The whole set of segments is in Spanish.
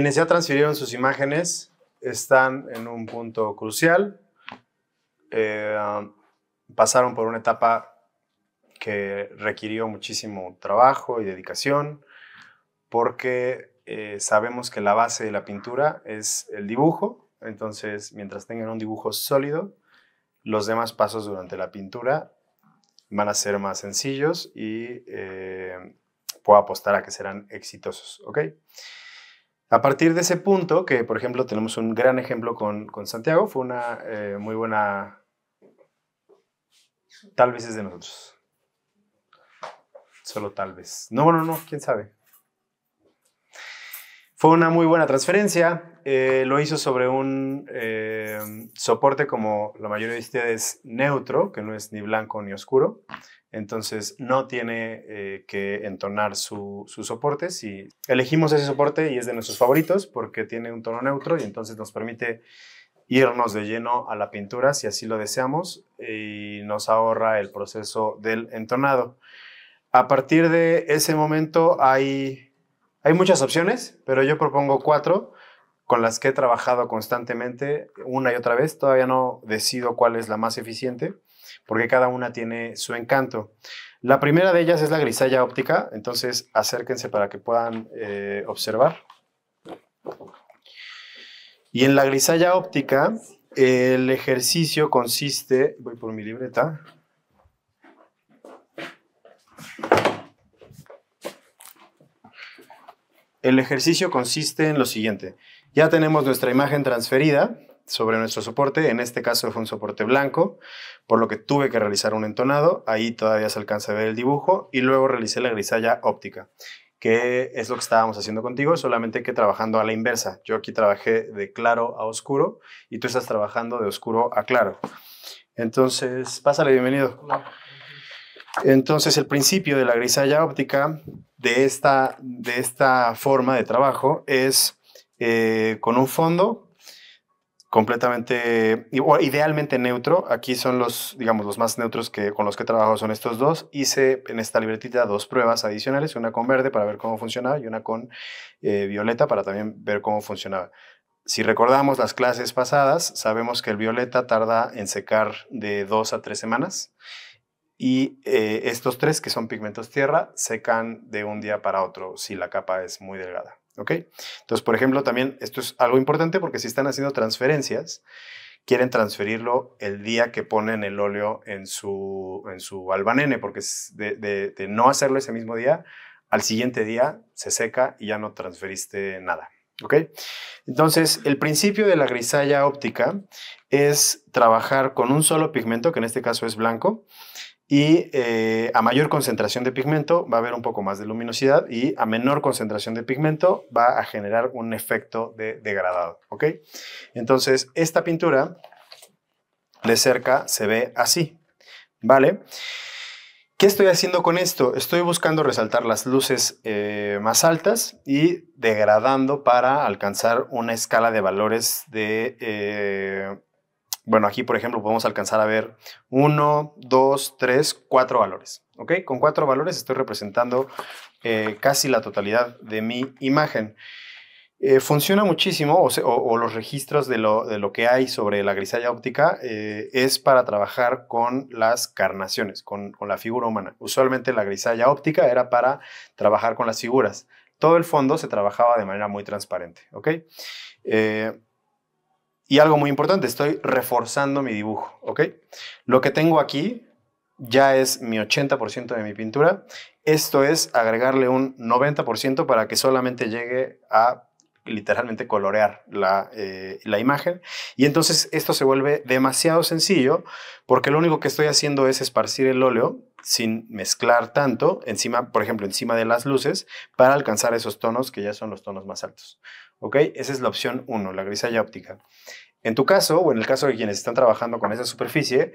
Quienes ya transfirieron sus imágenes están en un punto crucial. Eh, pasaron por una etapa que requirió muchísimo trabajo y dedicación, porque eh, sabemos que la base de la pintura es el dibujo, entonces mientras tengan un dibujo sólido, los demás pasos durante la pintura van a ser más sencillos y eh, puedo apostar a que serán exitosos, a partir de ese punto, que por ejemplo tenemos un gran ejemplo con, Santiago, fue una eh, muy buena, tal vez es de nosotros. Solo tal vez. No, no, no, quién sabe. Fue una muy buena transferencia. Eh, lo hizo sobre un eh, soporte, como la mayoría de ustedes, neutro, que no es ni blanco ni oscuro. Entonces no tiene eh, que entonar su, su, soporte. Si elegimos ese soporte y es de nuestros favoritos porque tiene un tono neutro y entonces nos permite irnos de lleno a la pintura si así lo deseamos y nos ahorra el proceso del entonado. A partir de ese momento hay hay muchas opciones, pero yo propongo cuatro con las que he trabajado constantemente una y otra vez. Todavía no decido cuál es la más eficiente, porque cada una tiene su encanto. La primera de ellas es la grisalla óptica, entonces acérquense para que puedan eh, observar. Y en la grisalla óptica, el ejercicio consiste, voy por mi libreta. El ejercicio consiste en lo siguiente. Ya tenemos nuestra imagen transferida sobre nuestro soporte, en este caso fue un soporte blanco, por lo que tuve que realizar un entonado, ahí todavía se alcanza a ver el dibujo y luego realicé la grisalla óptica, que es lo que estábamos haciendo contigo, solamente que trabajando a la inversa. Yo aquí trabajé de claro a oscuro y tú estás trabajando de oscuro a claro. Entonces, pásale, bienvenido. Entonces, el principio de la grisalla óptica de esta, de esta forma de trabajo es eh, con un fondo completamente, idealmente neutro. Aquí son los, digamos, los más neutros que, con los que trabajo son estos dos. Hice en esta libretita dos pruebas adicionales, una con verde para ver cómo funcionaba y una con eh, violeta para también ver cómo funcionaba. Si recordamos las clases pasadas, sabemos que el violeta tarda en secar de dos a tres semanas y eh, estos tres, que son pigmentos tierra, secan de un día para otro si la capa es muy delgada. ¿ok? Entonces, por ejemplo, también esto es algo importante porque si están haciendo transferencias, quieren transferirlo el día que ponen el óleo en su, en su albanene, porque de, de no hacerlo ese mismo día, al siguiente día se seca y ya no transferiste nada. ¿Ok? Entonces, el principio de la grisalla óptica es trabajar con un solo pigmento, que en este caso es blanco, y eh, a mayor concentración de pigmento va a haber un poco más de luminosidad y a menor concentración de pigmento va a generar un efecto de degradado. ¿ok? Entonces, esta pintura de cerca se ve así. ¿Vale? ¿Qué estoy haciendo con esto? Estoy buscando resaltar las luces eh, más altas y degradando para alcanzar una escala de valores de eh, bueno, aquí por ejemplo podemos alcanzar a ver uno, dos, tres, cuatro valores. ¿Ok? Con cuatro valores estoy representando eh, casi la totalidad de mi imagen. Eh, funciona muchísimo, o, los registros de lo, que hay sobre la grisalla óptica eh, es para trabajar con las carnaciones, con, la figura humana. Usualmente la grisalla óptica era para trabajar con las figuras. Todo el fondo se trabajaba de manera muy transparente, ¿ok? Eh, y algo muy importante, estoy reforzando mi dibujo, ¿ok? Lo que tengo aquí ya es mi 80% de mi pintura. Esto es agregarle un 90% para que solamente llegue a literalmente colorear la, eh, la, imagen. Y entonces esto se vuelve demasiado sencillo porque lo único que estoy haciendo es esparcir el óleo sin mezclar tanto, encima, por ejemplo, encima de las luces, para alcanzar esos tonos que ya son los tonos más altos. ¿ok? Esa es la opción 1, la grisalla óptica. En tu caso, o en el caso de quienes están trabajando con esa superficie,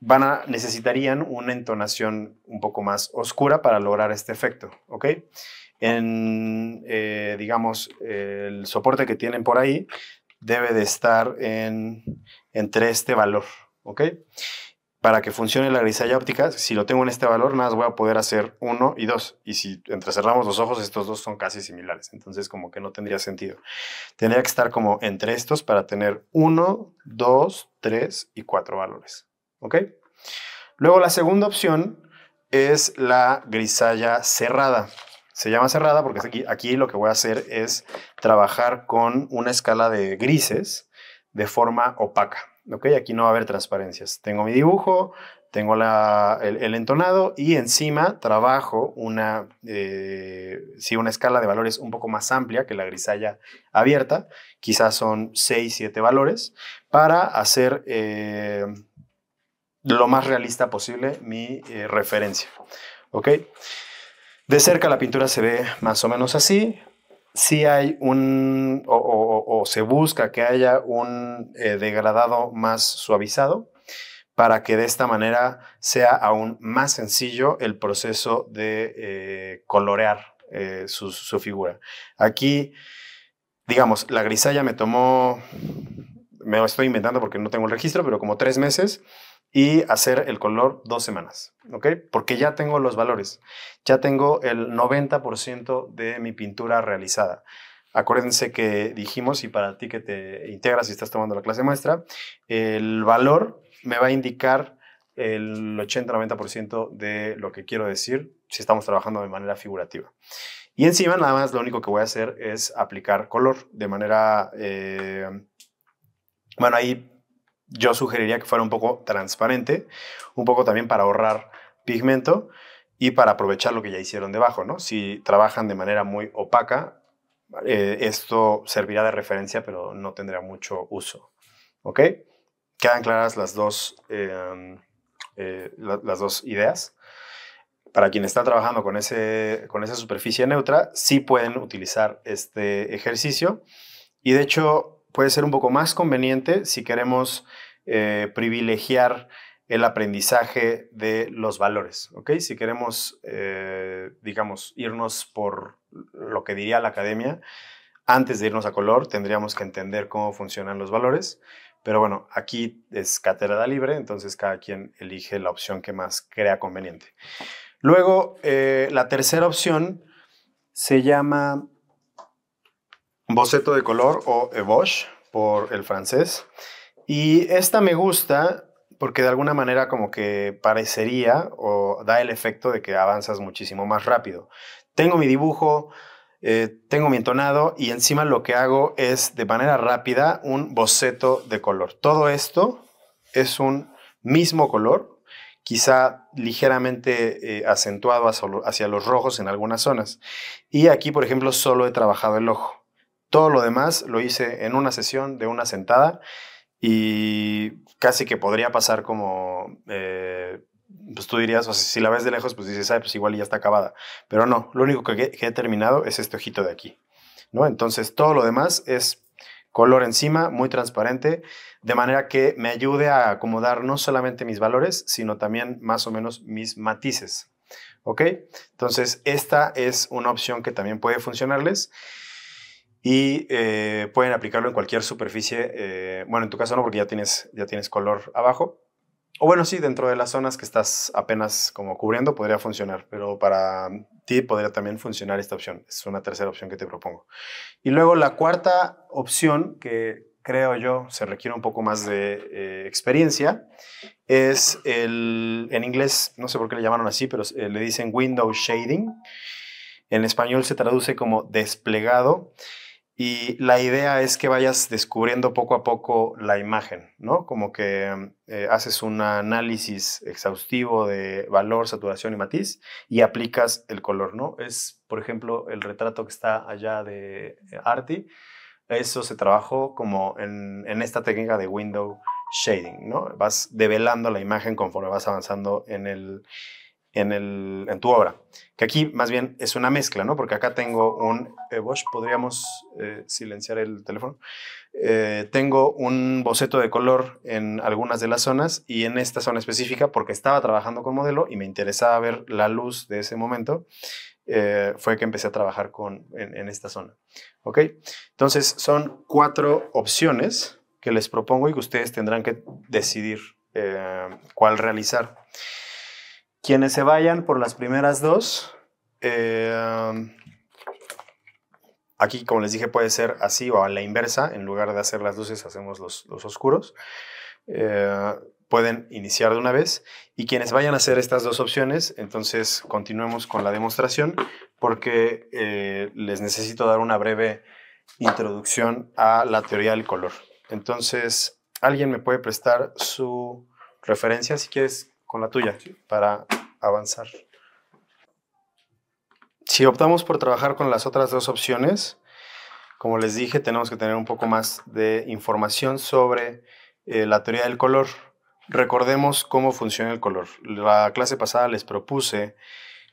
van a, necesitarían una entonación un poco más oscura para lograr este efecto, ¿ok? En, eh, digamos, el soporte que tienen por ahí debe de estar en, entre este valor, ¿ok? para que funcione la grisalla óptica, si lo tengo en este valor, nada más voy a poder hacer 1 y 2. Y si entrecerramos los ojos, estos dos son casi similares. Entonces, como que no tendría sentido. Tendría que estar como entre estos para tener 1, 2, 3 y 4 valores. ¿Ok? Luego, la segunda opción es la grisalla cerrada. Se llama cerrada porque aquí lo que voy a hacer es trabajar con una escala de grises de forma opaca. Ok, aquí no va a haber transparencias. Tengo mi dibujo, tengo el, entonado y encima trabajo una, eh, una escala de valores un poco más amplia que la grisalla abierta. Quizás son 6, 7 valores para hacer eh, lo más realista posible mi eh, referencia. De cerca la pintura se ve más o menos así. Si hay un, o, se busca que haya un eh, degradado más suavizado para que de esta manera sea aún más sencillo el proceso de eh, colorear eh, su, su, figura. Aquí, digamos, la grisalla me tomó, me lo estoy inventando porque no tengo el registro, pero como tres meses y hacer el color dos semanas, ¿ok? Porque ya tengo los valores, ya tengo el 90% de mi pintura realizada. Acuérdense que dijimos, y para ti que te integras y estás tomando la clase muestra, el valor me va a indicar el 80-90% de lo que quiero decir si estamos trabajando de manera figurativa. Y encima nada más lo único que voy a hacer es aplicar color de manera... Eh, bueno, ahí yo sugeriría que fuera un poco transparente, un poco también para ahorrar pigmento y para aprovechar lo que ya hicieron debajo, ¿no? Si trabajan de manera muy opaca, eh, esto servirá de referencia, pero no tendría mucho uso, ¿ok? Quedan claras las dos, em, eh, las dos ideas. Para quien está trabajando con, ese, con esa superficie neutra, sí pueden utilizar este ejercicio. Y de hecho, puede ser un poco más conveniente si queremos eh, privilegiar el aprendizaje de los valores, ¿ok? Si queremos, eh, digamos, irnos por lo que diría la academia, antes de irnos a color tendríamos que entender cómo funcionan los valores, pero bueno, aquí es cátedra libre, entonces cada quien elige la opción que más crea conveniente. Luego, eh, la tercera opción se llama Boceto de color o Evoche por el francés. Y esta me gusta porque de alguna manera como que parecería o da el efecto de que avanzas muchísimo más rápido. Tengo mi dibujo, eh, tengo mi entonado y encima lo que hago es de manera rápida un boceto de color. Todo esto es un mismo color, quizá ligeramente eh, acentuado hacia los rojos en algunas zonas. Y aquí, por ejemplo, solo he trabajado el ojo. Todo lo demás lo hice en una sesión de una sentada y casi que podría pasar como, eh, pues tú dirías, o sea, si la ves de lejos, pues dices, ay, pues igual ya está acabada. Pero no, lo único que, he terminado es este ojito de aquí. ¿no? Entonces todo lo demás es color encima, muy transparente, de manera que me ayude a acomodar no solamente mis valores, sino también más o menos mis matices. ¿Ok? Entonces, esta es una opción que también puede funcionarles y eh, pueden aplicarlo en cualquier superficie. Eh, bueno, en tu caso no, porque ya tienes, ya tienes color abajo. O bueno, sí, dentro de las zonas que estás apenas como cubriendo podría funcionar, pero para ti podría también funcionar esta opción. Es una tercera opción que te propongo. Y luego la cuarta opción, que creo yo se requiere un poco más de eh, experiencia, es el, en inglés, no sé por qué le llamaron así, pero le dicen window shading. En español se traduce como desplegado. Y la idea es que vayas descubriendo poco a poco la imagen, ¿no? Como que mm, eh, haces un análisis exhaustivo de valor, saturación y matiz y aplicas el color, ¿no? Es, por ejemplo, el retrato que está allá de eh, Arti. Eso se trabajó como en esta técnica de window shading, ¿no? Vas develando la imagen conforme vas avanzando en el, en, el, en tu obra. Que aquí más bien es una mezcla, ¿no? Porque acá tengo un... Eh, Bosch, podríamos eh, silenciar el teléfono. Eh, tengo un boceto de color en algunas de las zonas y en esta zona específica, porque estaba trabajando con modelo y me interesaba ver la luz de ese momento, fue que empecé a trabajar con, en, esta zona. ¿Ok? Entonces son cuatro opciones que les propongo y que ustedes tendrán que decidir cuál realizar. Quienes se vayan por las primeras dos, eh, aquí como les dije puede ser así o a la inversa, en lugar de hacer las luces hacemos los, oscuros. Eh, pueden iniciar de una vez y quienes vayan a hacer estas dos opciones, entonces continuemos con la demostración porque eh, les necesito dar una breve introducción a la teoría del color. Entonces, alguien me puede prestar su referencia si quieres con la tuya para avanzar. Si optamos por trabajar con las otras dos opciones, como les dije, tenemos que tener un poco más de información sobre eh, la teoría del color. Recordemos cómo funciona el color. La clase pasada les propuse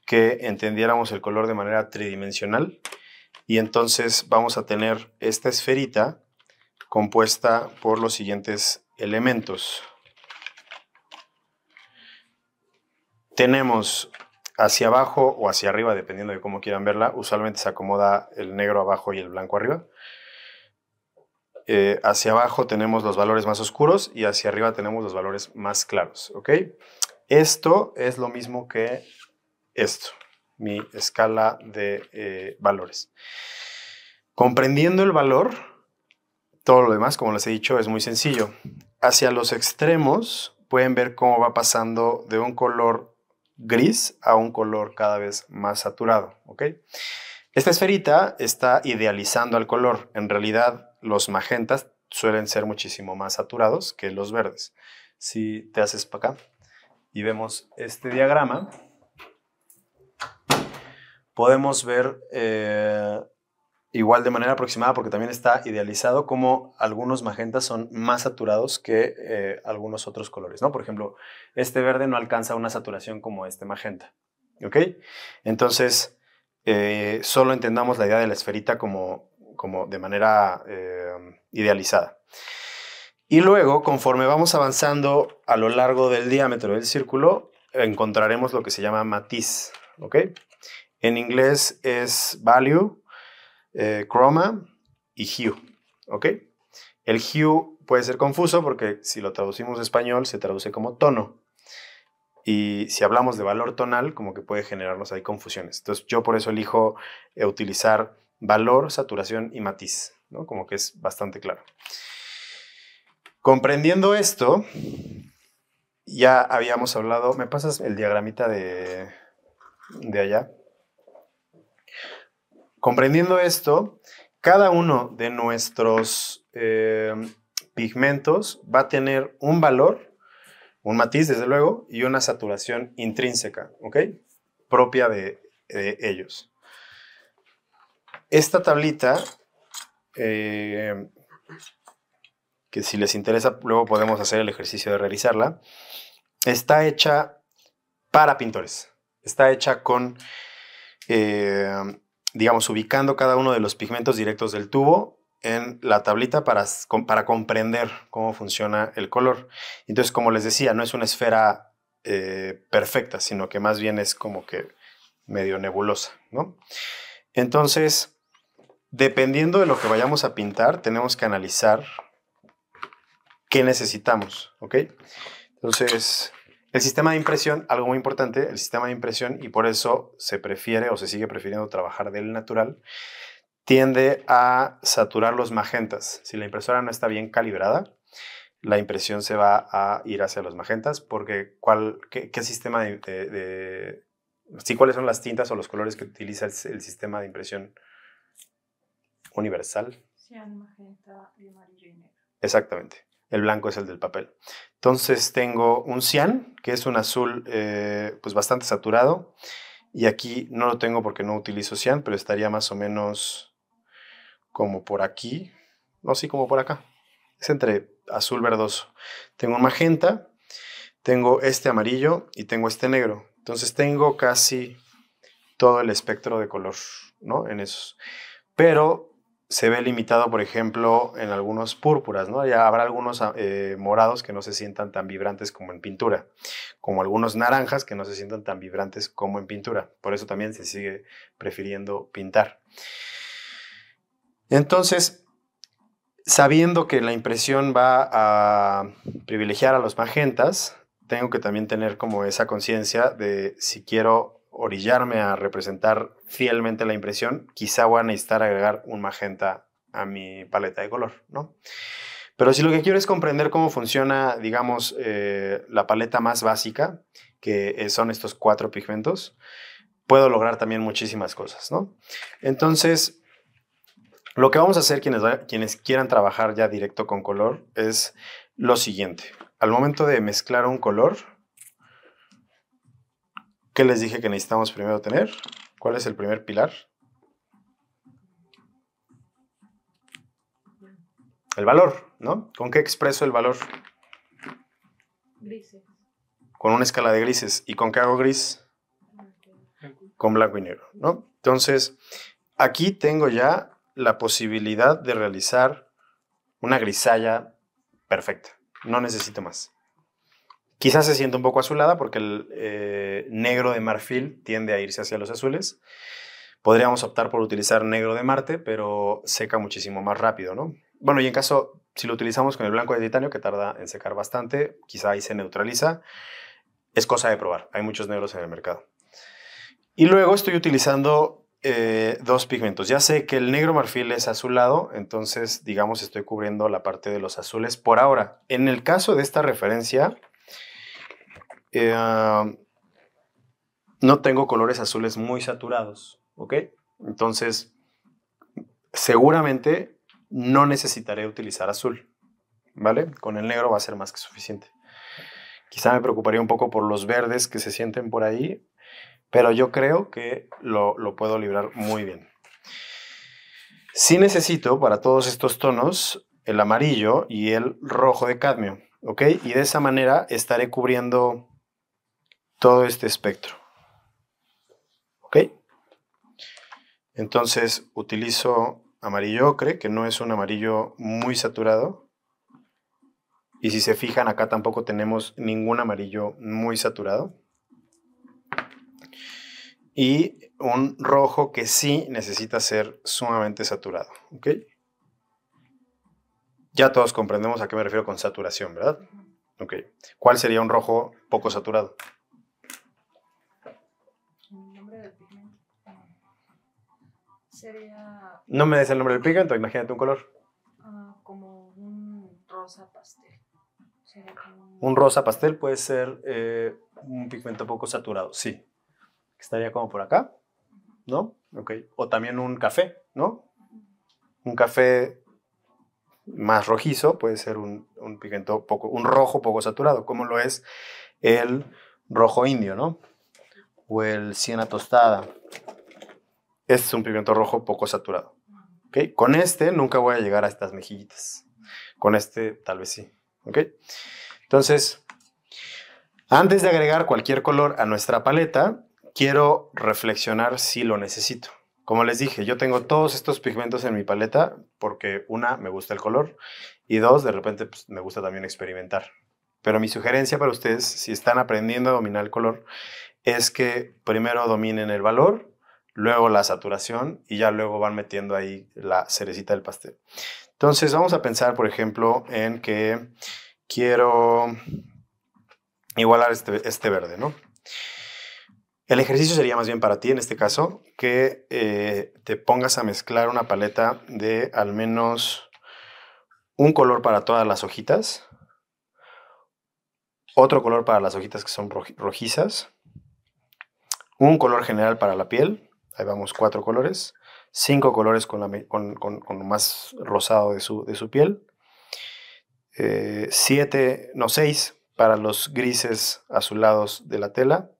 que entendiéramos el color de manera tridimensional y entonces vamos a tener esta esferita compuesta por los siguientes elementos. Tenemos hacia abajo o hacia arriba, dependiendo de cómo quieran verla. Usualmente se acomoda el negro abajo y el blanco arriba. Eh, hacia abajo tenemos los valores más oscuros y hacia arriba tenemos los valores más claros. Esto es lo mismo que esto, mi escala de eh, valores. Comprendiendo el valor, todo lo demás, como les he dicho, es muy sencillo. Hacia los extremos pueden ver cómo va pasando de un color gris a un color cada vez más saturado. ¿ok? Esta esferita está idealizando al color. En realidad, los magentas suelen ser muchísimo más saturados que los verdes. Si te haces para acá y vemos este diagrama, podemos ver eh, igual de manera aproximada, porque también está idealizado como algunos magentas son más saturados que eh, algunos otros colores, ¿no? Por ejemplo, este verde no alcanza una saturación como este magenta, ¿ok? Entonces, eh, solo entendamos la idea de la esferita como, como de manera eh, idealizada. Y luego, conforme vamos avanzando a lo largo del diámetro del círculo, encontraremos lo que se llama matiz, ¿ok? En inglés es value, eh, chroma y hue. ¿Ok? El hue puede ser confuso porque si lo traducimos español se traduce como tono. Y si hablamos de valor tonal, como que puede generarnos ahí confusiones. Entonces yo por eso elijo eh, utilizar valor, saturación y matiz, ¿no? Como que es bastante claro. Comprendiendo esto, ya habíamos hablado, ¿me pasas el diagramita de, de allá? Comprendiendo esto, cada uno de nuestros eh, pigmentos va a tener un valor, un matiz desde luego, y una saturación intrínseca, ¿ok? Propia de, ellos. Esta tablita, eh, que si les interesa, luego podemos hacer el ejercicio de realizarla, está hecha para pintores, está hecha con... Eh, digamos, ubicando cada uno de los pigmentos directos del tubo en la tablita para, para comprender cómo funciona el color. Entonces, como les decía, no es una esfera eh, perfecta, sino que más bien es como que medio nebulosa, ¿no? Entonces, dependiendo de lo que vayamos a pintar, tenemos que analizar qué necesitamos, ¿ok? Entonces, el sistema de impresión, algo muy importante, el sistema de impresión, y por eso se prefiere o se sigue prefiriendo trabajar del natural, tiende a saturar los magentas. Si la impresora no está bien calibrada, la impresión se va a ir hacia los magentas porque cuál, qué, sistema de, cuáles son las tintas o los colores que utiliza el, sistema de impresión universal. Cian, magenta y amarillo y negro. Exactamente el blanco es el del papel. Entonces tengo un cian, que es un azul eh, pues bastante saturado, y aquí no lo tengo porque no utilizo cian, pero estaría más o menos como por aquí, no, sí, como por acá. Es entre azul verdoso. Tengo un magenta, tengo este amarillo y tengo este negro. Entonces tengo casi todo el espectro de color, ¿no? En esos. Pero se ve limitado, por ejemplo, en algunos púrpuras, ¿no? Ya habrá algunos ah, eh, morados que no se sientan tan vibrantes como en pintura, como algunos naranjas que no se sientan tan vibrantes como en pintura. Por eso también se sigue prefiriendo pintar. Entonces, sabiendo que la impresión va a privilegiar a los magentas, tengo que también tener como esa conciencia de si quiero orillarme a representar fielmente la impresión, quizá voy a necesitar agregar un magenta a mi paleta de color, ¿no? Pero si lo que quiero es comprender cómo funciona, digamos, eh, la paleta más básica, que son estos cuatro pigmentos, puedo lograr también muchísimas cosas, ¿no? Entonces, lo que vamos a hacer quienes, quienes quieran trabajar ya directo con color es lo siguiente. Al momento de mezclar un color, ¿Qué les dije que necesitamos primero tener? ¿Cuál es el primer pilar? El valor, ¿no? ¿Con qué expreso el valor? Grises. Con una escala de grises. ¿Y con qué hago gris? Con blanco y negro, ¿no? Entonces, aquí tengo ya la posibilidad de realizar una grisalla perfecta. No necesito más. Quizás se siente un poco azulada porque el eh, negro de marfil tiende a irse hacia los azules. Podríamos optar por utilizar negro de Marte, pero seca muchísimo más rápido, ¿no? Bueno, y en caso, si lo utilizamos con el blanco de titanio, que tarda en secar bastante, quizá ahí se neutraliza, es cosa de probar. Hay muchos negros en el mercado. Y luego estoy utilizando eh, dos pigmentos. Ya sé que el negro marfil es azulado, entonces digamos estoy cubriendo la parte de los azules por ahora. En el caso de esta referencia, eh, no tengo colores azules muy saturados, ¿ok? Entonces, seguramente no necesitaré utilizar azul, ¿vale? Con el negro va a ser más que suficiente. Quizá me preocuparía un poco por los verdes que se sienten por ahí, pero yo creo que lo, lo puedo librar muy bien. Sí necesito para todos estos tonos el amarillo y el rojo de cadmio, ¿ok? Y de esa manera estaré cubriendo todo este espectro. ¿Ok? Entonces utilizo amarillo ocre, que no es un amarillo muy saturado. Y si se fijan, acá tampoco tenemos ningún amarillo muy saturado. Y un rojo que sí necesita ser sumamente saturado. ¿Ok? Ya todos comprendemos a qué me refiero con saturación, ¿verdad? Ok. ¿Cuál sería un rojo poco saturado? No me des el nombre del pigmento, imagínate un color. Ah, como un rosa pastel. Un rosa pastel puede ser eh, un pigmento poco saturado, sí. Estaría como por acá, ¿no? Ok. O también un café, ¿no? Un café más rojizo puede ser un, un pigmento poco, un rojo poco saturado, como lo es el rojo indio, ¿no? O el siena tostada este es un pimiento rojo poco saturado. ¿okay? Con este nunca voy a llegar a estas mejillitas. Con este tal vez sí. ¿okay? Entonces, antes de agregar cualquier color a nuestra paleta, quiero reflexionar si lo necesito. Como les dije, yo tengo todos estos pigmentos en mi paleta porque una, me gusta el color y dos, de repente pues, me gusta también experimentar. Pero mi sugerencia para ustedes, si están aprendiendo a dominar el color, es que primero dominen el valor luego la saturación y ya luego van metiendo ahí la cerecita del pastel. Entonces vamos a pensar, por ejemplo, en que quiero igualar este, este verde, ¿no? El ejercicio sería más bien para ti en este caso que eh, te pongas a mezclar una paleta de al menos un color para todas las hojitas, otro color para las hojitas que son rojizas, un color general para la piel ahí vamos cuatro colores, cinco colores con, con, más rosado de su, piel, eh, siete, no seis para los grises azulados de la tela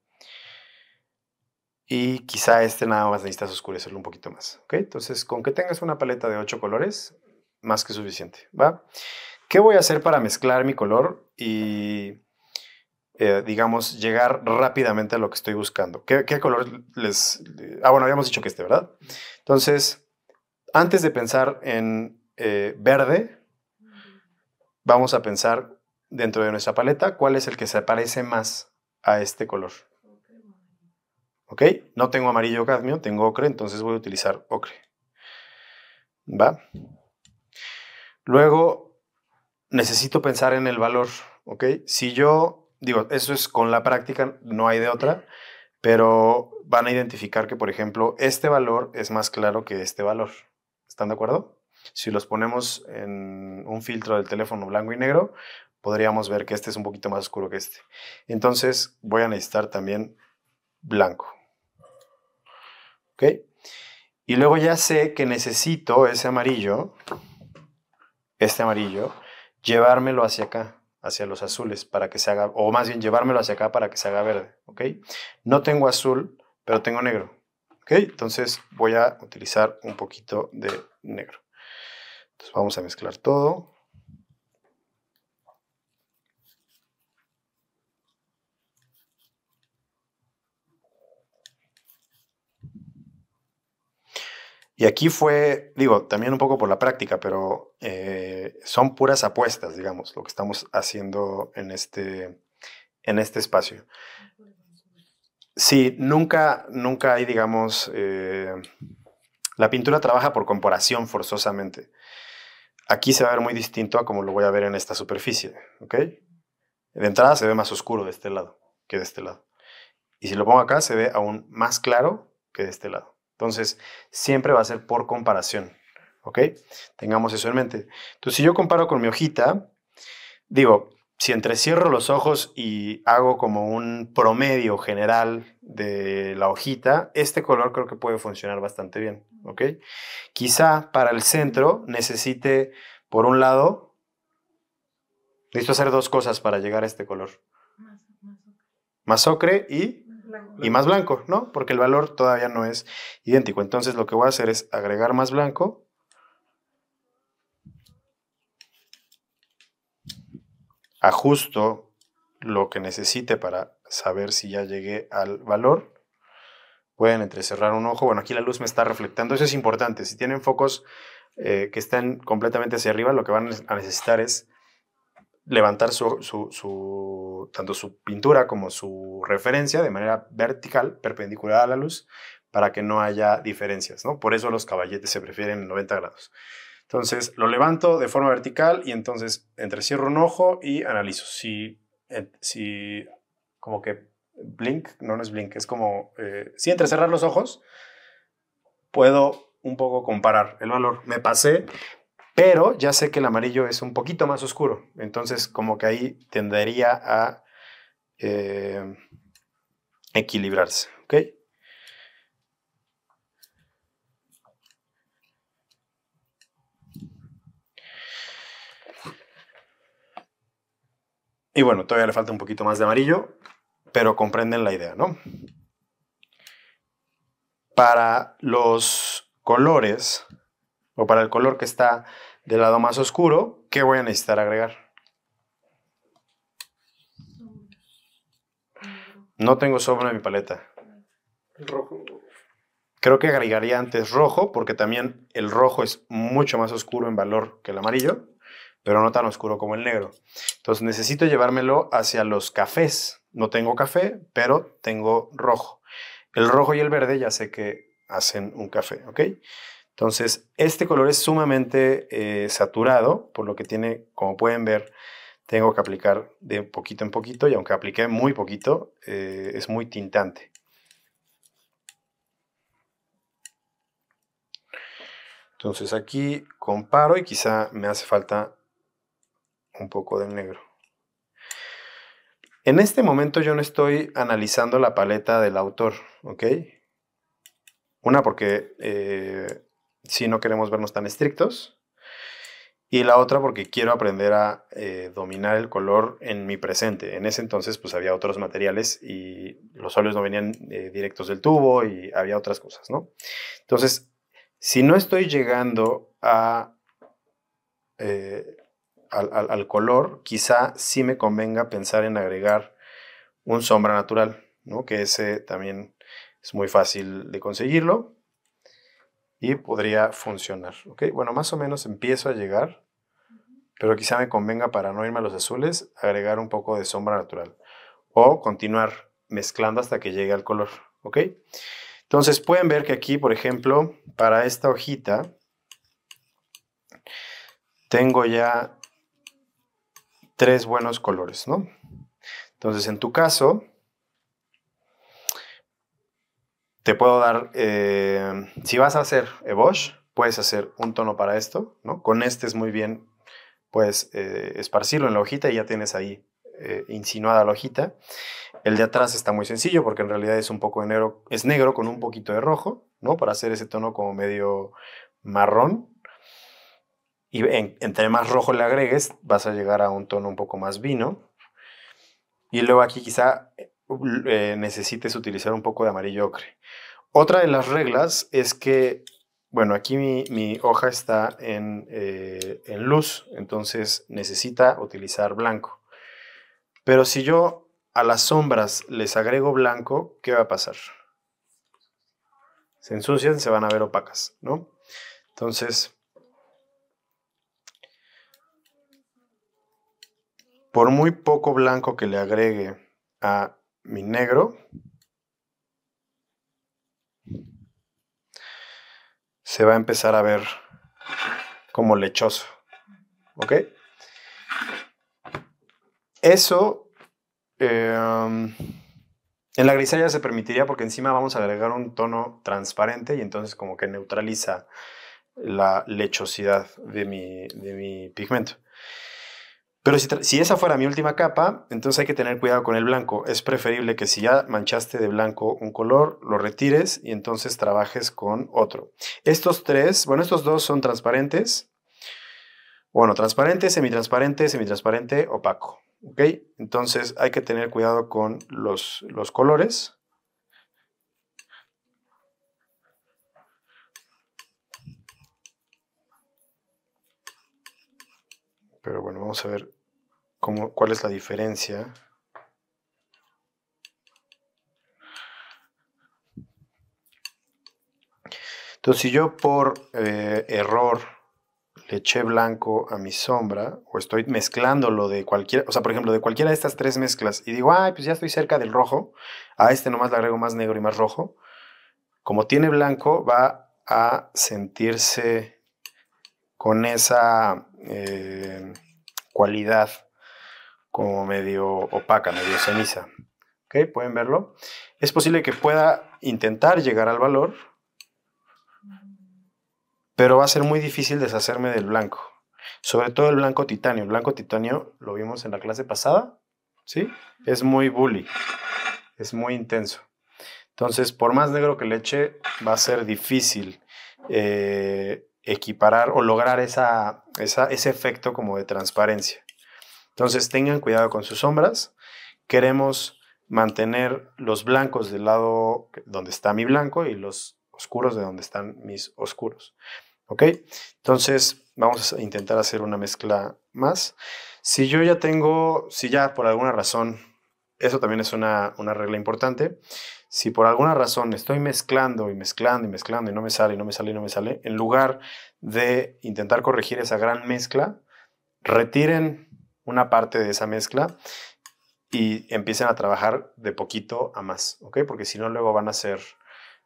y quizá este nada más necesitas oscurecerlo un poquito más. Entonces, con que tengas una paleta de ocho colores, más que suficiente. ¿va? ¿Qué voy a hacer para mezclar mi color y eh, digamos, llegar rápidamente a lo que estoy buscando. ¿Qué, color les...? Ah, bueno, habíamos dicho que este, ¿verdad? Entonces, antes de pensar en eh, verde, vamos a pensar dentro de nuestra paleta cuál es el que se parece más a este color. ¿Ok? No tengo amarillo cadmio, tengo ocre, entonces voy a utilizar ocre. ¿Va? Luego, necesito pensar en el valor. ¿Ok? Si yo digo, eso es con la práctica, no hay de otra, pero van a identificar que, por ejemplo, este valor es más claro que este valor. ¿Están de acuerdo? Si los ponemos en un filtro del teléfono blanco y negro, podríamos ver que este es un poquito más oscuro que este. Entonces voy a necesitar también blanco. ¿Ok? Y luego ya sé que necesito ese amarillo, este amarillo, llevármelo hacia acá hacia los azules para que se haga, o más bien llevármelo hacia acá para que se haga verde, ¿ok? No tengo azul, pero tengo negro, ¿ok? Entonces voy a utilizar un poquito de negro. Entonces vamos a mezclar todo. Y aquí fue, digo, también un poco por la práctica, pero eh, son puras apuestas, digamos, lo que estamos haciendo en este, en este espacio. Sí, nunca, nunca hay, digamos, eh, la pintura trabaja por comparación forzosamente. Aquí se va a ver muy distinto a como lo voy a ver en esta superficie, ¿ok? De entrada se ve más oscuro de este lado que de este lado. Y si lo pongo acá, se ve aún más claro que de este lado. Entonces, siempre va a ser por comparación. ¿Ok? Tengamos eso en mente. Entonces, si yo comparo con mi hojita, digo, si entrecierro los ojos y hago como un promedio general de la hojita, este color creo que puede funcionar bastante bien, ¿ok? Quizá para el centro necesite, por un lado, necesito hacer dos cosas para llegar a este color. Más ocre y y más blanco, ¿no? Porque el valor todavía no es idéntico. Entonces lo que voy a hacer es agregar más blanco. Ajusto lo que necesite para saber si ya llegué al valor. Pueden entrecerrar un ojo. Bueno, aquí la luz me está reflectando. Eso es importante. Si tienen focos eh, que están completamente hacia arriba, lo que van a necesitar es levantar su, tanto su pintura como su referencia de manera vertical, perpendicular a la luz, para que no haya diferencias, ¿no? Por eso los caballetes se prefieren en 90 grados. Entonces lo levanto de forma vertical y entonces entrecierro un ojo y analizo. Si, eh, si como que blink, no, no es blink, es como, si eh, si entrecerrar los ojos, puedo un poco comparar el valor. Me pasé, pero ya sé que el amarillo es un poquito más oscuro, entonces como que ahí tendería a eh, equilibrarse, ¿ok? Y bueno, todavía le falta un poquito más de amarillo, pero comprenden la idea, ¿no? Para los colores, o para el color que está del lado más oscuro, ¿qué voy a necesitar agregar? No tengo sombra en mi paleta. Rojo. Creo que agregaría antes rojo, porque también el rojo es mucho más oscuro en valor que el amarillo, pero no tan oscuro como el negro. Entonces necesito llevármelo hacia los cafés. No tengo café, pero tengo rojo. El rojo y el verde ya sé que hacen un café, ¿ok? Entonces, este color es sumamente eh, saturado, por lo que tiene, como pueden ver, tengo que aplicar de poquito en poquito y aunque apliqué muy poquito, eh, es muy tintante. Entonces aquí comparo y quizá me hace falta un poco de negro. En este momento yo no estoy analizando la paleta del autor, ¿ok? Una porque eh, si no queremos vernos tan estrictos. Y la otra porque quiero aprender a eh, dominar el color en mi presente. En ese entonces pues había otros materiales y los óleos no venían eh, directos del tubo y había otras cosas, ¿no? Entonces, si no estoy llegando a, eh, al, color, quizá sí me convenga pensar en agregar un sombra natural, ¿no? Que ese también es muy fácil de conseguirlo y podría funcionar. ¿ok? Bueno, más o menos empiezo a llegar, pero quizá me convenga para no irme a los azules, agregar un poco de sombra natural o continuar mezclando hasta que llegue al color. ¿ok? Entonces pueden ver que aquí, por ejemplo, para esta hojita, tengo ya tres buenos colores, ¿no? Entonces, en tu caso, te puedo dar, eh, si vas a hacer ebosh, puedes hacer un tono para esto, ¿no? Con este es muy bien, puedes eh, esparcirlo en la hojita y ya tienes ahí eh, insinuada la hojita. El de atrás está muy sencillo porque en realidad es un poco de negro, es negro con un poquito de rojo, ¿no? Para hacer ese tono como medio marrón. Y entre más rojo le agregues, vas a llegar a un tono un poco más vino. Y luego aquí quizá necesites utilizar un poco de amarillo ocre. Otra de las reglas es que, bueno, aquí mi, hoja está eh, en, luz, entonces necesita utilizar blanco. Pero si yo a las sombras les agrego blanco, ¿qué va a pasar? Se ensucian, se van a ver opacas, ¿no? Entonces, por muy poco blanco que le agregue a mi negro, se va a empezar a ver como lechoso. ¿Ok? Eso em, en la grisalla se permitiría porque encima vamos a agregar un tono transparente y entonces como que neutraliza la lechosidad de mi pigmento. Pero si, si, esa fuera mi última capa, entonces hay que tener cuidado con el blanco. Es preferible que si ya manchaste de blanco un color, lo retires y entonces trabajes con otro. Estos tres, bueno, estos dos son transparentes. Bueno, transparente, semitransparente, semitransparente, opaco. ¿Ok? Entonces hay que tener cuidado con los, los colores. pero bueno, vamos a ver cuál es la diferencia. Entonces, si yo por eh, error le eché blanco a mi sombra, o estoy mezclándolo de cualquiera, o sea, por ejemplo, de cualquiera de estas tres mezclas, y digo, ay, pues ya estoy cerca del rojo, a este nomás le agrego más negro y más rojo, como tiene blanco, va a sentirse con esa eh, cualidad como medio opaca, medio ceniza. ¿Ok? Pueden verlo. Es posible que pueda intentar llegar al valor, pero va a ser muy difícil deshacerme del blanco. Sobre todo el blanco titanio. El blanco titanio lo vimos en la clase pasada, ¿sí? Es muy bully, es muy intenso. Entonces, por más negro que le eche, va a ser difícil eh, equiparar o lograr esa, ese efecto como de transparencia. Entonces tengan cuidado con sus sombras. Queremos mantener los blancos del lado donde está mi blanco y los oscuros de donde están mis oscuros. ¿Ok? Entonces vamos a intentar hacer una mezcla más. Si yo ya tengo, si ya por alguna razón eso también es una, regla importante. Si por alguna razón estoy mezclando y mezclando y mezclando y no me sale, y no me sale, y no me sale, en lugar de intentar corregir esa gran mezcla, retiren una parte de esa mezcla y empiecen a trabajar de poquito a más, ¿ok? Porque si no, luego van a ser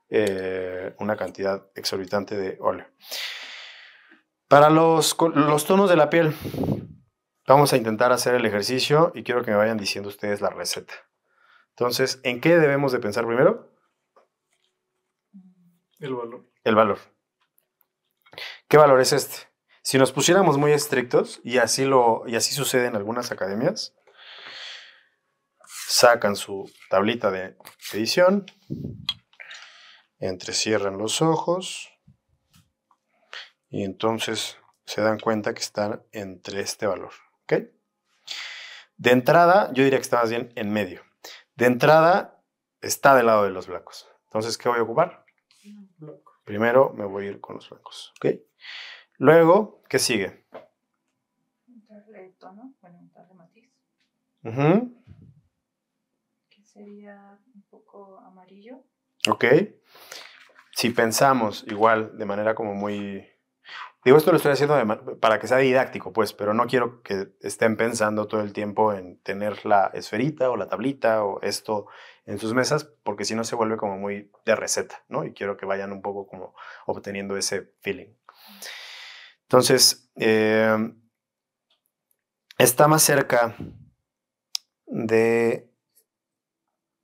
eh, una cantidad exorbitante de óleo. Para los, los tonos de la piel, Vamos a intentar hacer el ejercicio y quiero que me vayan diciendo ustedes la receta. Entonces, ¿en qué debemos de pensar primero? El valor. El valor. ¿Qué valor es este? Si nos pusiéramos muy estrictos, y así, lo, y así sucede en algunas academias, sacan su tablita de edición, entrecierran los ojos y entonces se dan cuenta que están entre este valor. ¿Ok? De entrada, yo diría que está más bien en medio. De entrada, está del lado de los blancos. Entonces, ¿qué voy a ocupar? Primero me voy a ir con los blancos. ¿Ok? Luego, ¿qué sigue? Darle tono, bueno, darle matiz. Que sería un poco amarillo. Ok. Si pensamos igual de manera como muy Digo, esto lo estoy haciendo para que sea didáctico, pues, pero no quiero que estén pensando todo el tiempo en tener la esferita o la tablita o esto en sus mesas, porque si no se vuelve como muy de receta, ¿no? Y quiero que vayan un poco como obteniendo ese feeling. Entonces, em, está más cerca de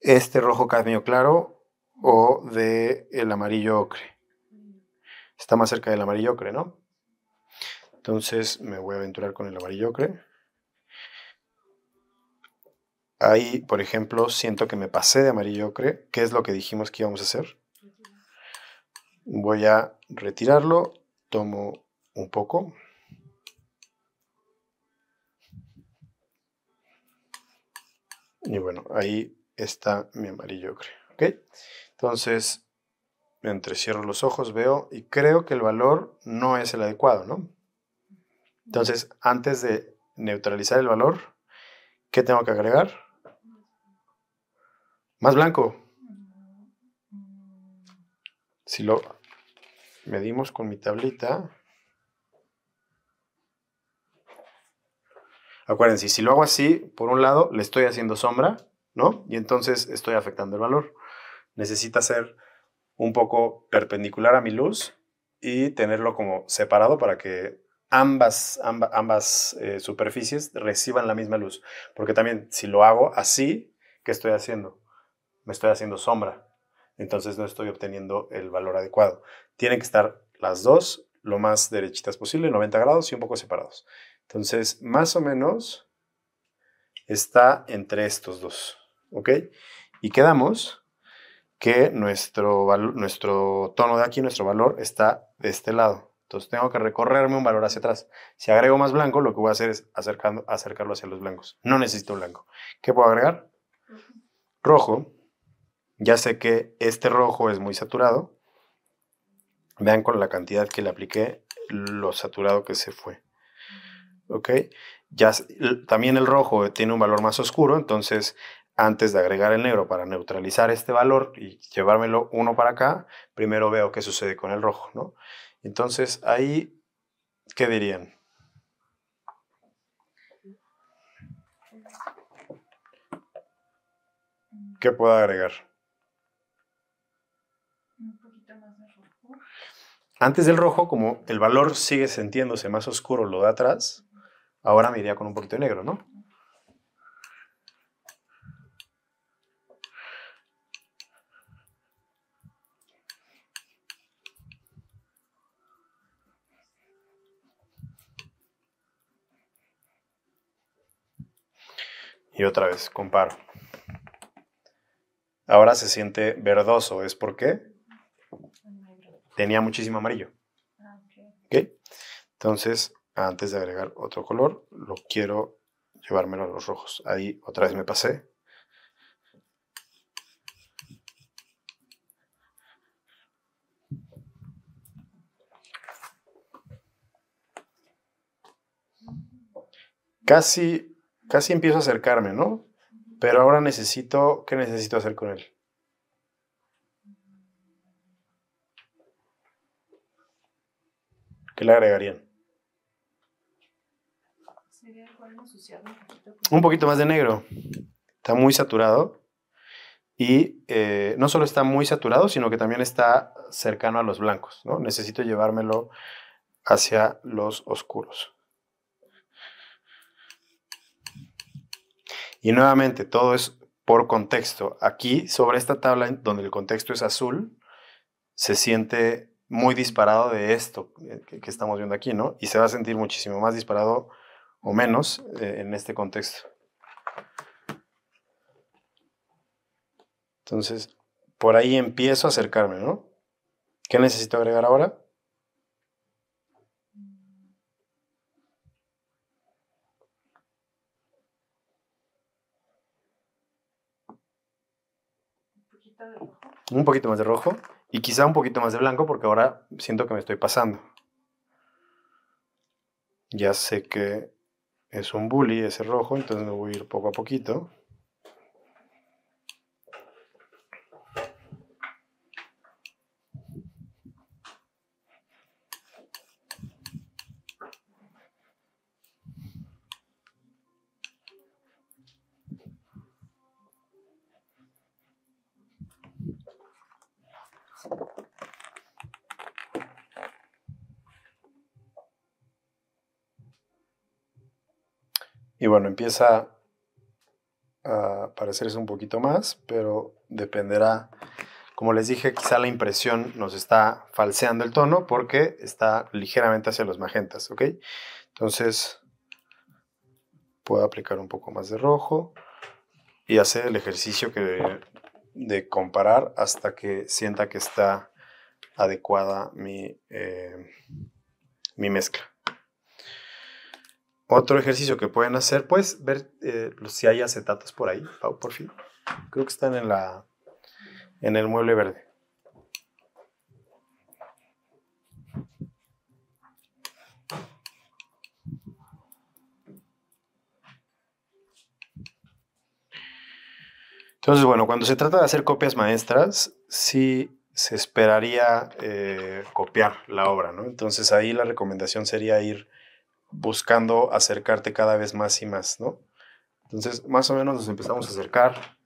este rojo cadmio claro o de el amarillo ocre. Está más cerca del amarillo ocre, ¿no? Entonces me voy a aventurar con el amarillo ocre. Ahí, por ejemplo, siento que me pasé de amarillo ocre. ¿Qué es lo que dijimos que íbamos a hacer? Voy a retirarlo, tomo un poco. Y bueno, ahí está mi amarillo ocre. ¿okay? Entonces, entrecierro los ojos, veo y creo que el valor no es el adecuado, ¿no? Entonces, antes de neutralizar el valor, ¿qué tengo que agregar? Más blanco. Si lo medimos con mi tablita, acuérdense, si lo hago así, por un lado le estoy haciendo sombra, ¿no? Y entonces estoy afectando el valor. Necesita ser un poco perpendicular a mi luz y tenerlo como separado para que ambas, eh, superficies reciban la misma luz. Porque también si lo hago así, ¿qué estoy haciendo? Me estoy haciendo sombra. Entonces no estoy obteniendo el valor adecuado. Tienen que estar las dos lo más derechitas posible, 90 grados y un poco separados. Entonces, más o menos está entre estos dos. ¿Ok? Y quedamos que nuestro, nuestro tono de aquí, nuestro valor, está de este lado. Entonces tengo que recorrerme un valor hacia atrás. Si agrego más blanco, lo que voy a hacer es acercando, acercarlo hacia los blancos. No necesito blanco. ¿Qué puedo agregar? Rojo. Ya sé que este rojo es muy saturado. Vean con la cantidad que le apliqué lo saturado que se fue. ¿Ok? Ya, también el rojo tiene un valor más oscuro, entonces antes de agregar el negro para neutralizar este valor y llevármelo uno para acá, primero veo qué sucede con el rojo, ¿no? Entonces, ahí, ¿qué dirían? ¿Qué puedo agregar? Antes del rojo, como el valor sigue sintiéndose más oscuro lo de atrás, ahora me iría con un poquito de negro, ¿no? y otra vez comparo. Ahora se siente verdoso, ¿es porque Tenía muchísimo amarillo. ¿Ok? Entonces, antes de agregar otro color, lo quiero llevármelo a los rojos. Ahí otra vez me pasé. Casi casi empiezo a acercarme, ¿no? Pero ahora necesito, ¿qué necesito hacer con él? ¿Qué le agregarían? un poquito. Un poquito más de negro. Está muy saturado. Y eh, no solo está muy saturado, sino que también está cercano a los blancos. ¿no? Necesito llevármelo hacia los oscuros. Y nuevamente, todo es por contexto. Aquí, sobre esta tabla donde el contexto es azul, se siente muy disparado de esto eh, que, estamos viendo aquí, ¿no? Y se va a sentir muchísimo más disparado o menos eh, en este contexto. Entonces, por ahí empiezo a acercarme, ¿no? ¿Qué necesito agregar ahora? un poquito más de rojo y quizá un poquito más de blanco porque ahora siento que me estoy pasando. Ya sé que es un bully ese rojo, entonces me voy a ir poco a poquito. Y bueno, empieza a parecerse un poquito más, pero dependerá, como les dije, quizá la impresión nos está falseando el tono porque está ligeramente hacia los magentas, ¿ok? Entonces, puedo aplicar un poco más de rojo y hacer el ejercicio de comparar hasta que sienta que está adecuada mi eh, mezcla. Otro ejercicio que pueden hacer, pues, ver eh, si hay acetatos por ahí, Pau, por fin. Creo que están en, la, en el mueble verde. Entonces, bueno, cuando se trata de hacer copias maestras, sí se esperaría eh, copiar la obra, ¿no? Entonces ahí la recomendación sería ir buscando acercarte cada vez más y más, ¿no? Entonces, más o menos nos empezamos a acercar.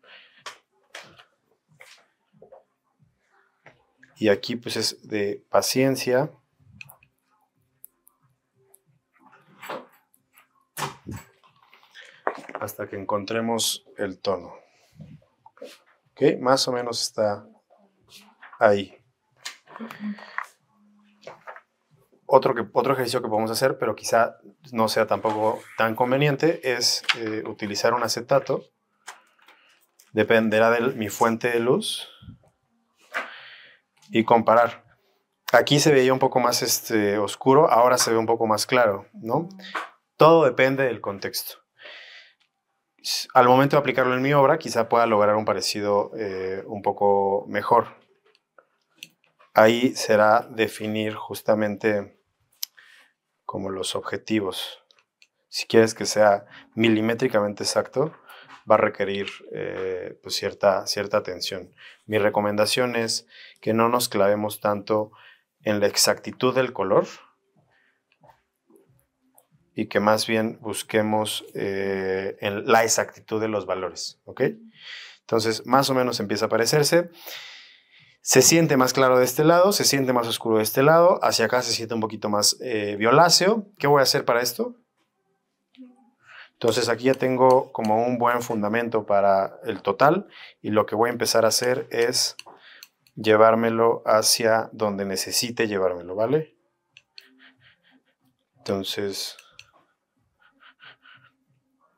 Y aquí pues es de paciencia. Hasta que encontremos el tono. ¿Ok? Más o menos está ahí otro, que, otro ejercicio que podemos hacer, pero quizá no sea tampoco tan conveniente, es eh, utilizar un acetato. Dependerá de mi fuente de luz. Y comparar. Aquí se veía un poco más este, oscuro, ahora se ve un poco más claro, ¿no? Todo depende del contexto. Al momento de aplicarlo en mi obra, quizá pueda lograr un parecido eh, un poco mejor, ahí será definir justamente como los objetivos. Si quieres que sea milimétricamente exacto, va a requerir eh, pues cierta, cierta atención. Mi recomendación es que no nos clavemos tanto en la exactitud del color y que más bien busquemos eh, en la exactitud de los valores. ¿ok? Entonces, más o menos empieza a parecerse. Se siente más claro de este lado, se siente más oscuro de este lado, hacia acá se siente un poquito más eh, violáceo. ¿Qué voy a hacer para esto? Entonces aquí ya tengo como un buen fundamento para el total y lo que voy a empezar a hacer es llevármelo hacia donde necesite llevármelo, ¿vale? Entonces,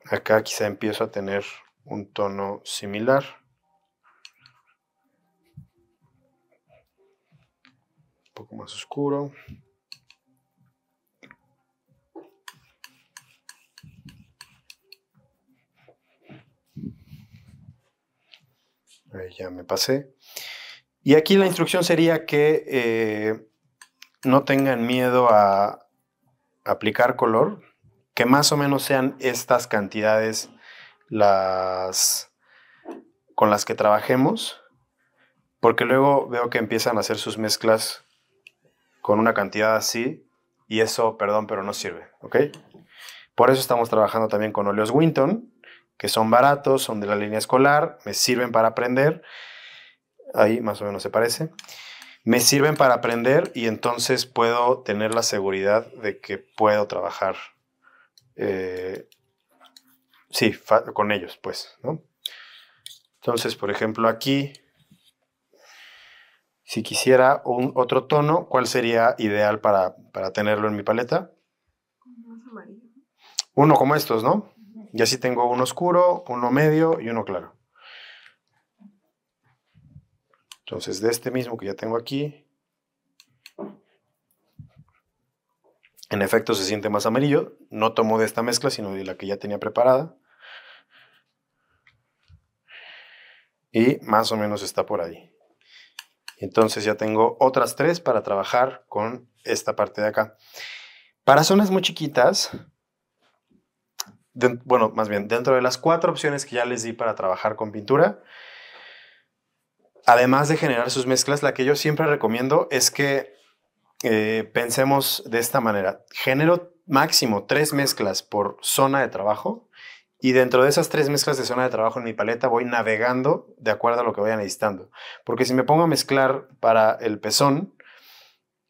acá quizá empiezo a tener un tono similar. poco más oscuro. ya me pasé. Y aquí la instrucción sería que eh, no tengan miedo a aplicar color, que más o menos sean estas cantidades las con las que trabajemos, porque luego veo que empiezan a hacer sus mezclas con una cantidad así y eso, perdón, pero no sirve, ¿ok? Por eso estamos trabajando también con óleos Winton, que son baratos, son de la línea escolar, me sirven para aprender, ahí más o menos se parece, me sirven para aprender y entonces puedo tener la seguridad de que puedo trabajar, eh, sí, con ellos, pues, Entonces, por ejemplo, aquí si quisiera un, otro tono, ¿cuál sería ideal para, para tenerlo en mi paleta? Uno como estos, ¿no? Y así tengo uno oscuro, uno medio y uno claro. Entonces, de este mismo que ya tengo aquí, en efecto se siente más amarillo. No tomo de esta mezcla, sino de la que ya tenía preparada. Y más o menos está por ahí. Entonces ya tengo otras tres para trabajar con esta parte de acá. Para zonas muy chiquitas, bueno, más bien, dentro de las cuatro opciones que ya les di para trabajar con pintura, además de generar sus mezclas, la que yo siempre recomiendo es que eh, pensemos de esta manera. Genero máximo tres mezclas por zona de trabajo y dentro de esas tres mezclas de zona de trabajo en mi paleta voy navegando de acuerdo a lo que vaya necesitando. Porque si me pongo a mezclar para el pezón,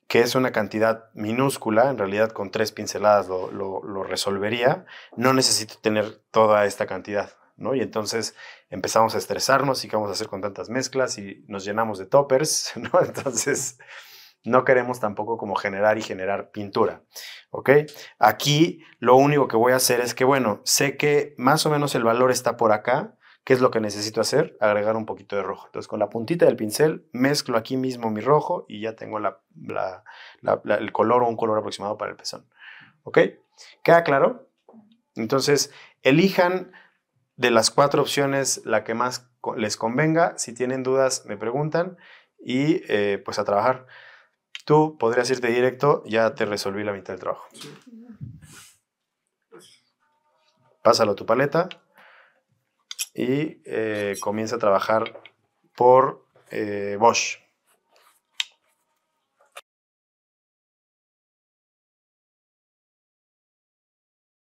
que es una cantidad minúscula, en realidad con tres pinceladas lo, lo, resolvería, no necesito tener toda esta cantidad. ¿no? Y entonces empezamos a estresarnos y qué vamos a hacer con tantas mezclas y nos llenamos de toppers, ¿no? Entonces no queremos tampoco como generar y generar pintura, ¿ok? Aquí lo único que voy a hacer es que, bueno, sé que más o menos el valor está por acá, ¿Qué es lo que necesito hacer? Agregar un poquito de rojo. Entonces, con la puntita del pincel, mezclo aquí mismo mi rojo y ya tengo el color o un color aproximado para el pezón. ¿Ok? ¿Queda claro? Entonces, elijan de las cuatro opciones la que más les convenga. Si tienen dudas, me preguntan y eh, pues a trabajar. Tú podrías irte directo, ya te resolví la mitad del trabajo. Pásalo a tu paleta y eh, comienza a trabajar por eh, Bosch.